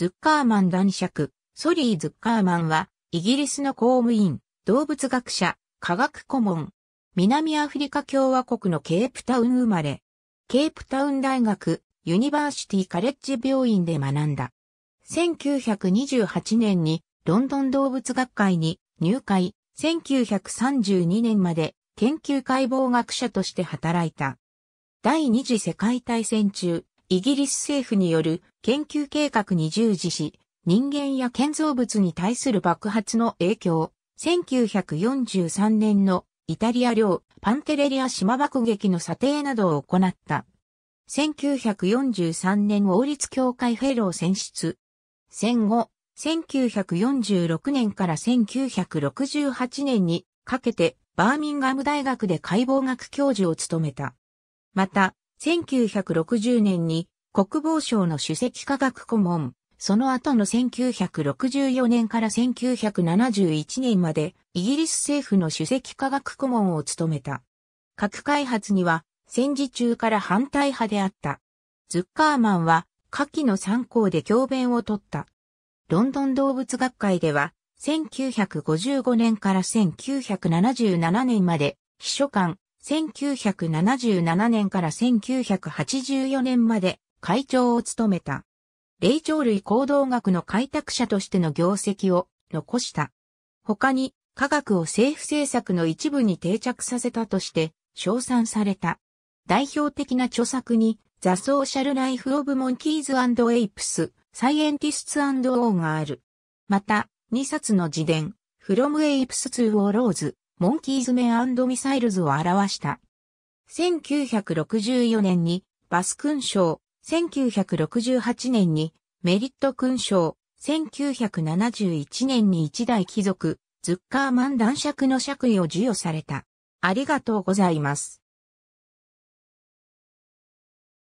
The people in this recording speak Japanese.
ズッカーマン男爵、ソリー・ズッカーマンは、イギリスの公務員、動物学者、科学顧問、南アフリカ共和国のケープタウン生まれ、ケープタウン大学、ユニバーシティカレッジ病院で学んだ。1928年にロンドン動物学会に入会、1932年まで研究解剖学者として働いた。第二次世界大戦中、イギリス政府による研究計画に従事し、人間や建造物に対する爆発の影響、1943年のイタリア領パンテレリア島爆撃の査定などを行った。1943年王立協会フェロー選出。戦後、1946年から1968年にかけてバーミンガム大学で解剖学教授を務めた。また、1960年に国防省の首席科学顧問、その後の1964年から1971年までイギリス政府の首席科学顧問を務めた。核開発には戦時中から反対派であった。ズッカーマンは下記の参考で教鞭を取った。ロンドン動物学会では1955年から1977年まで秘書官、1977年から1984年まで会長を務めた。霊長類行動学の開拓者としての業績を残した。他に科学を政府政策の一部に定着させたとして称賛された。代表的な著作にザ・ソーシャル・ライフ・ d ブ・モンキーズ・エイプス、サイエンティスツ・オーがある。また、2冊の自伝、フロム・エイプス・ツー・ l ー・ローズ、モンキーズ・メンミサイルズを表した。1964年にバス勲章、1968年にメリット勲章、1971年に一代貴族、ズッカーマン男爵の爵位を授与された。ありがとうございます。